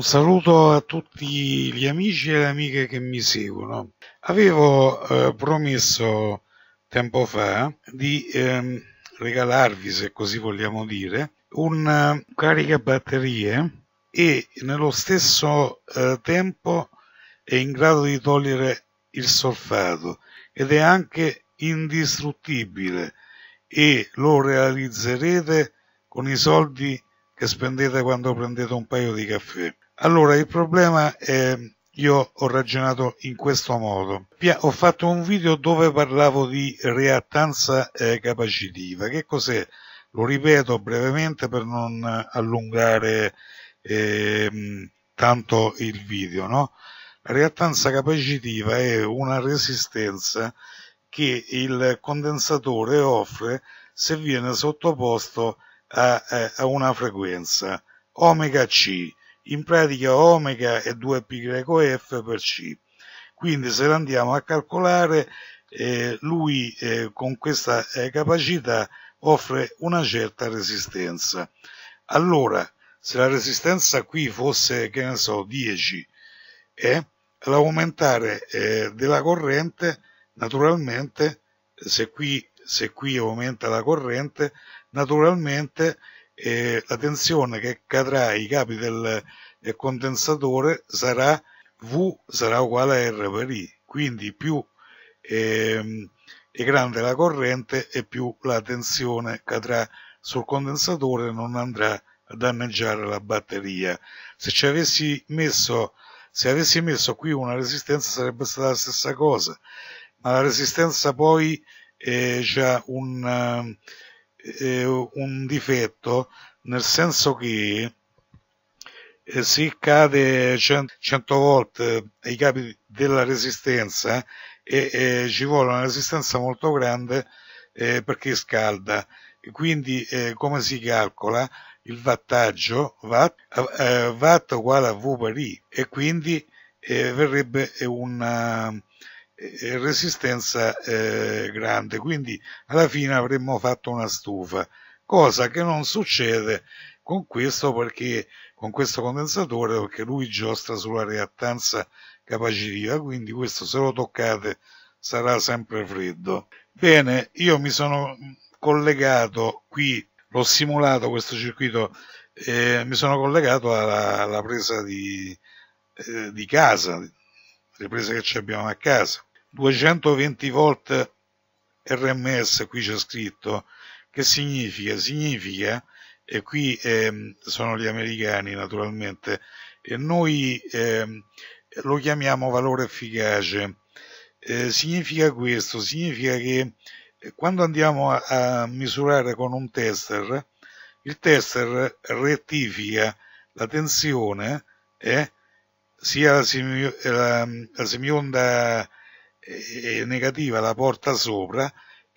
Un saluto a tutti gli amici e le amiche che mi seguono. Avevo eh, promesso tempo fa di ehm, regalarvi, se così vogliamo dire, un eh, caricabatterie e nello stesso eh, tempo è in grado di togliere il solfato ed è anche indistruttibile e lo realizzerete con i soldi che spendete quando prendete un paio di caffè. Allora, il problema è io ho ragionato in questo modo. Ho fatto un video dove parlavo di reattanza eh, capacitiva. Che cos'è? Lo ripeto brevemente per non allungare eh, tanto il video. No? La reattanza capacitiva è una resistenza che il condensatore offre se viene sottoposto a, eh, a una frequenza omega C in pratica omega è 2 π f per c. Quindi se lo andiamo a calcolare, eh, lui eh, con questa eh, capacità offre una certa resistenza. Allora, se la resistenza qui fosse, che ne so, 10, eh, l'aumentare eh, della corrente, naturalmente, se qui, se qui aumenta la corrente, naturalmente eh, la tensione che cadrà ai capi del, del condensatore sarà V sarà uguale a R per I, quindi più eh, è grande la corrente e più la tensione cadrà sul condensatore non andrà a danneggiare la batteria. Se ci avessi messo, se avessi messo qui una resistenza sarebbe stata la stessa cosa, ma la resistenza poi è eh, già un... Uh, eh, un difetto nel senso che eh, si cade 100, volte ai capi della resistenza e ci vuole una resistenza molto grande eh, perché scalda quindi eh, come si calcola il wattaggio watt, watt uguale a V per I e quindi verrebbe una, e resistenza eh, grande, quindi alla fine avremmo fatto una stufa, cosa che non succede con questo, perché, con questo condensatore perché lui giostra sulla reattanza capacitiva, quindi questo se lo toccate sarà sempre freddo. Bene, io mi sono collegato qui, l'ho simulato questo circuito, eh, mi sono collegato alla, alla presa di, eh, di casa, le prese che abbiamo a casa 220 volt RMS qui c'è scritto che significa? Significa, e qui eh, sono gli americani naturalmente, e noi eh, lo chiamiamo valore efficace. Eh, significa questo, significa che eh, quando andiamo a, a, misurare con un tester, il tester rettifica la tensione, eh, sia la, semi, la, la semionda e negativa la porta sopra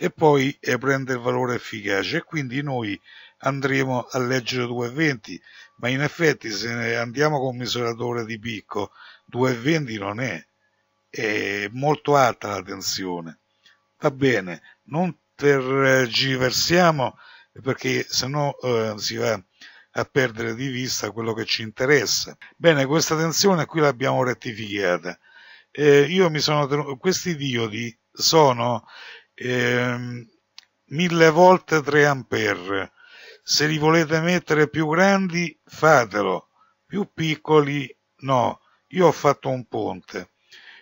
e poi eh, prende il valore efficace e quindi noi andremo a leggere 2,20 ma in effetti se andiamo con misuratore di picco 2,20 non è è molto alta la tensione va bene non tergiversiamo perché sennò eh, si va a perdere di vista quello che ci interessa bene questa tensione qui l'abbiamo rettificata eh, io mi sono tenuto, questi diodi sono eh, 1000 volt 3 ampere se li volete mettere più grandi fatelo più piccoli no io ho fatto un ponte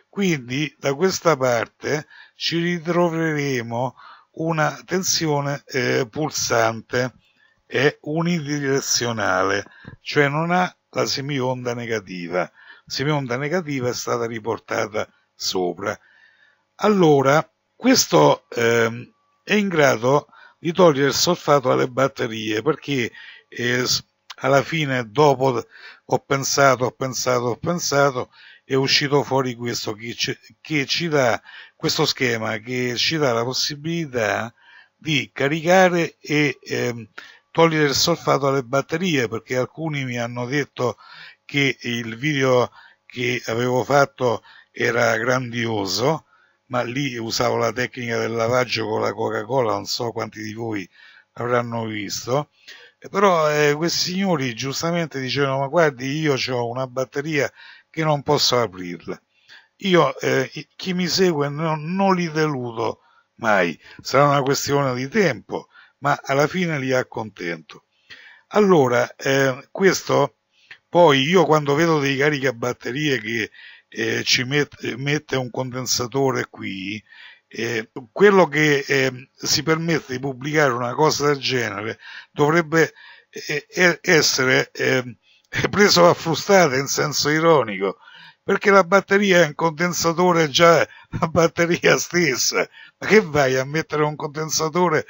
quindi da questa parte ci ritroveremo una tensione eh, pulsante è unidirezionale cioè non ha la semionda negativa semionda negativa è stata riportata sopra. Allora, questo eh, è in grado di togliere il solfato alle batterie perché eh, alla fine dopo ho pensato, ho pensato, ho pensato è uscito fuori questo che ci, che ci dà questo schema che ci dà la possibilità di caricare e eh, togliere il solfato alle batterie perché alcuni mi hanno detto che il video che avevo fatto era grandioso, ma lì usavo la tecnica del lavaggio con la Coca-Cola, non so quanti di voi avranno visto, però eh, questi signori giustamente dicevano ma guardi io ho una batteria che non posso aprirla. Io, eh, chi mi segue, non, non li deludo mai, sarà una questione di tempo, ma alla fine li accontento. Allora, eh, questo poi io quando vedo dei caricabatterie che eh, ci met mette un condensatore qui, eh, quello che eh, si permette di pubblicare una cosa del genere dovrebbe eh, eh, essere ehm, preso a frustate in senso ironico, perché la batteria è un condensatore già la batteria stessa. Ma che vai a mettere un condensatore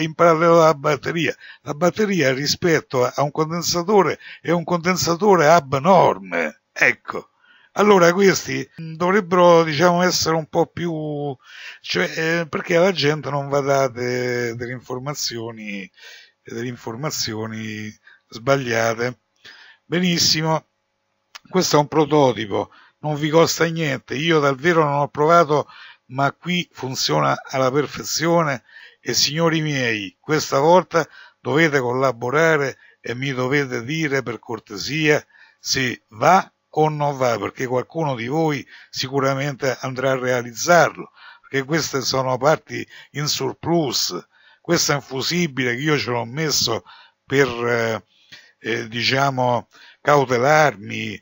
in parallelo alla batteria? La batteria rispetto a un condensatore è un condensatore abnorme. Ecco. Allora questi dovrebbero diciamo essere un po' più cioè, eh, perché alla gente non va date delle informazioni delle informazioni sbagliate. Benissimo questo è un prototipo, non vi costa niente, io davvero non ho provato, ma qui funziona alla perfezione e signori miei, questa volta dovete collaborare e mi dovete dire per cortesia se va o non va, perché qualcuno di voi sicuramente andrà a realizzarlo, perché queste sono parti in surplus, questo è un fusibile che io ce l'ho messo per, eh, eh diciamo, cautelarmi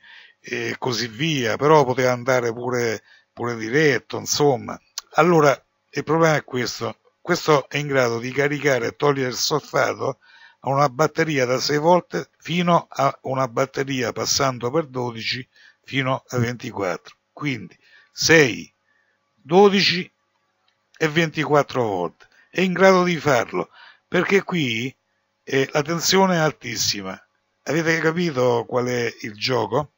e così via, però poteva andare pure, pure diretto, insomma. Allora, il problema è questo, questo è in grado di caricare e togliere il solfato a una batteria da 6 volte fino a una batteria passando per 12 fino a 24, quindi 6, 12 e 24 volte. È in grado di farlo perché qui eh, la tensione è altissima. Avete capito qual è il gioco?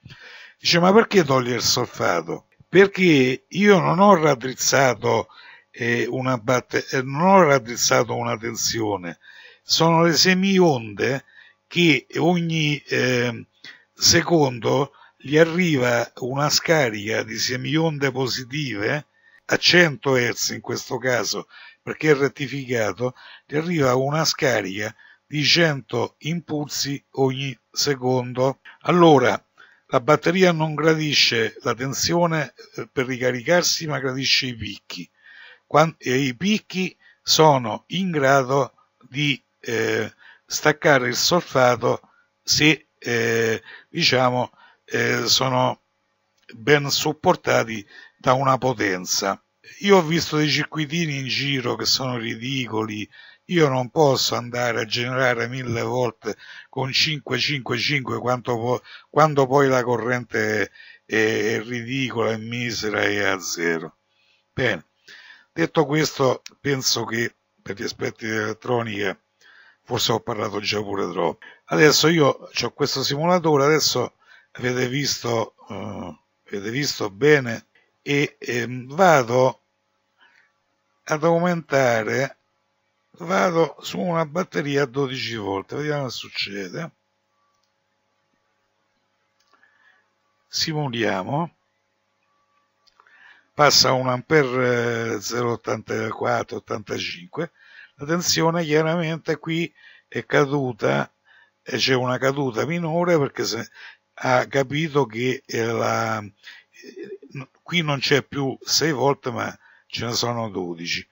Dice, ma perché togliere il solfato? Perché io non ho raddrizzato, eh, una, batte- eh, non ho raddrizzato una tensione, sono le semionde che ogni eh, secondo gli arriva una scarica di semionde positive a 100 Hz in questo caso perché è rettificato gli arriva una scarica di 100 impulsi ogni secondo allora la batteria non gradisce la tensione eh, per ricaricarsi ma gradisce i picchi e i picchi sono in grado di eh, staccare il solfato se eh, diciamo eh, sono ben supportati da una potenza. Io ho visto dei circuitini in giro che sono ridicoli, io non posso andare a generare mille volte con 5 quanto po quando poi la corrente è, è ridicola, è misera e a zero. Bene, detto questo, penso che per gli aspetti dell'elettronica forse ho parlato già pure troppo. Adesso io ho questo simulatore, adesso avete visto, uh, avete visto bene e, e ehm, vado ad aumentare vado su una batteria a 12 volte vediamo che succede simuliamo passa 1 ampere 0,84 eh, 85 la tensione chiaramente qui è caduta e c'è una caduta minore perché ha capito che la, eh, qui non c'è più 6 volte ma ce ne sono 12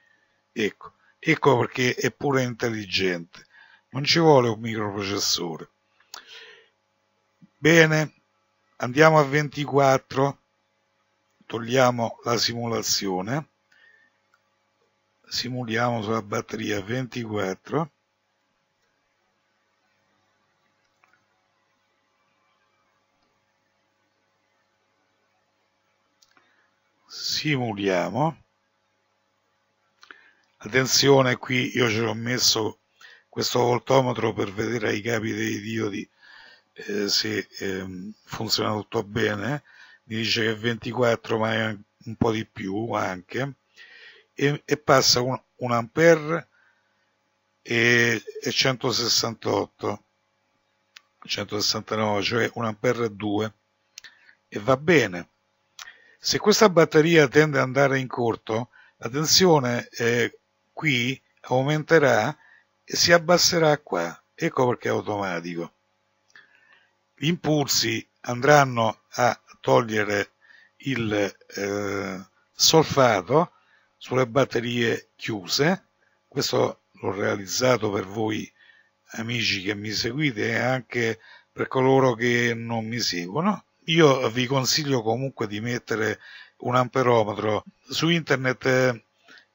ecco Ecco perché è pure intelligente. Non ci vuole un microprocessore. Bene, andiamo a 24. Togliamo la simulazione. Simuliamo sulla batteria 24. simuliamo Attenzione, qui io ci ho messo questo voltometro per vedere ai capi dei diodi eh, se eh, funziona tutto bene. Mi dice che 24, ma è un po' di più anche. E, e passa un, un ampere e, e 168. 169, cioè un ampere 2 e va bene. Se questa batteria tende ad andare in corto, attenzione, eh, qui aumenterà e si abbasserà qua, ecco perché è automatico. Gli impulsi andranno a togliere il eh, solfato sulle batterie chiuse, questo l'ho realizzato per voi amici che mi seguite e anche per coloro che non mi seguono. Io vi consiglio comunque di mettere un amperometro. Su internet eh,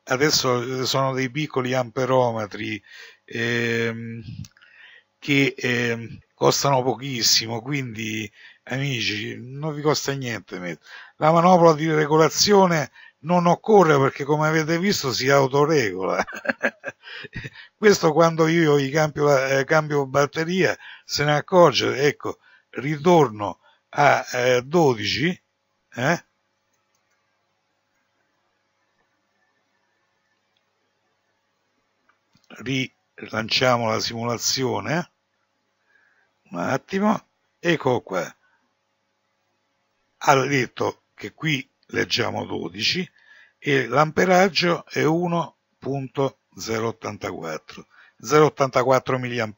adesso eh, sono dei piccoli amperometri ehm, che ehm, costano pochissimo, quindi amici non vi costa niente. La manopola di regolazione non occorre perché come avete visto si autoregola. Questo quando io gli cambio, eh, cambio batteria se ne accorge, ecco, ritorno a eh, 12, eh? rilanciamo la simulazione un attimo ecco qua ha detto che qui leggiamo 12 e l'amperaggio è 1.084 084 mA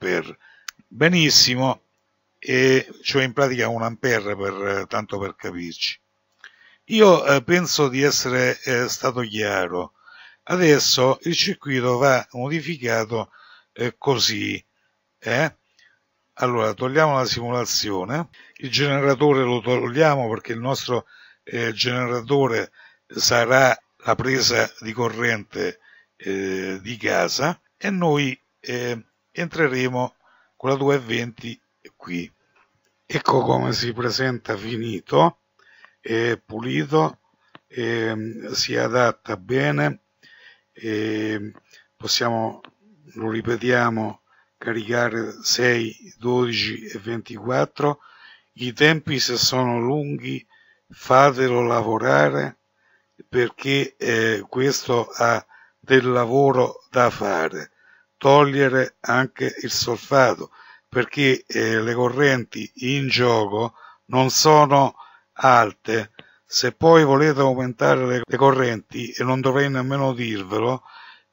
benissimo e cioè in pratica un ampere per, tanto per capirci io eh, penso di essere eh, stato chiaro Adesso il circuito va modificato eh, così. Eh? Allora, togliamo la simulazione, il generatore lo togliamo perché il nostro eh, generatore sarà la presa di corrente eh, di casa e noi eh, entreremo con la 220 qui. Ecco come si presenta finito, è pulito, e ehm, si adatta bene e possiamo, lo ripetiamo, caricare 6, 12 e 24. I tempi se sono lunghi fatelo lavorare perché eh, questo ha del lavoro da fare. Togliere anche il solfato perché eh, le correnti in gioco non sono alte, se poi volete aumentare le, le correnti, e non dovrei nemmeno dirvelo,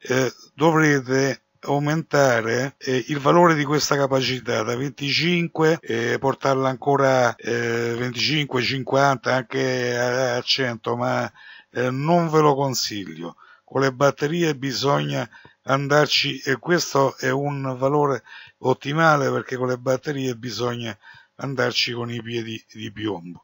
eh, dovrete aumentare eh, il valore di questa capacità da 25 e eh, portarla ancora eh, 25, 50, anche a, a 100, ma eh, non ve lo consiglio. Con le batterie bisogna andarci e questo è un valore ottimale perché con le batterie bisogna andarci con i piedi di piombo.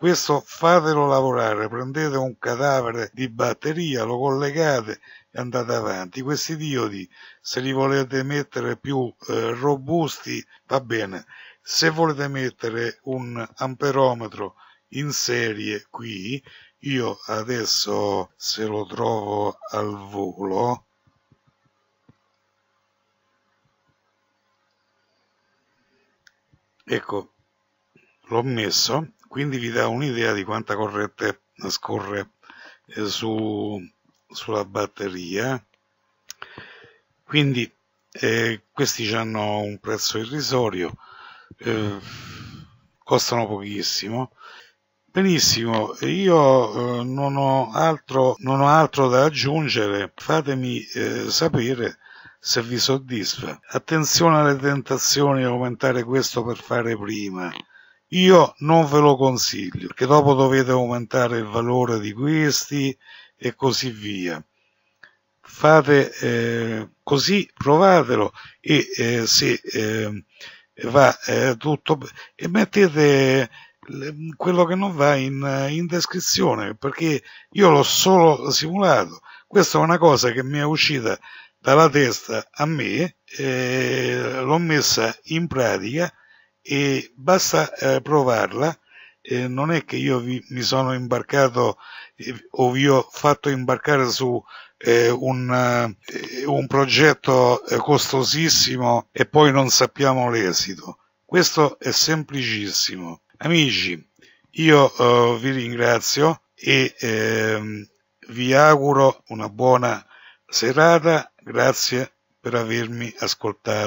Questo fatelo lavorare, prendete un cadavere di batteria, lo collegate e andate avanti. Questi diodi, se li volete mettere più eh, robusti, va bene. Se volete mettere un amperometro in serie qui, io adesso se lo trovo al volo, ecco l'ho messo quindi vi dà un'idea di quanta corrente scorre eh, su, sulla batteria quindi eh, questi hanno un prezzo irrisorio eh, costano pochissimo benissimo io eh, non ho, altro, non ho altro da aggiungere fatemi eh, sapere se vi soddisfa attenzione alle tentazioni di aumentare questo per fare prima io non ve lo consiglio, perché dopo dovete aumentare il valore di questi e così via. Fate eh, così, provatelo e eh, se ehm, eh, va tutto e mettete ehm, quello che non va in, in descrizione perché io l'ho solo simulato. Questa è una cosa che mi è uscita dalla testa a me, eh, l'ho messa in pratica e basta eh, provarla. Eh, non è che io vi, mi sono imbarcato eh, o vi ho fatto imbarcare su eh, un, eh, un, progetto eh, costosissimo e poi non sappiamo l'esito. Questo è semplicissimo. Amici, io eh, vi ringrazio e ehm, vi auguro una buona serata. Grazie per avermi ascoltato.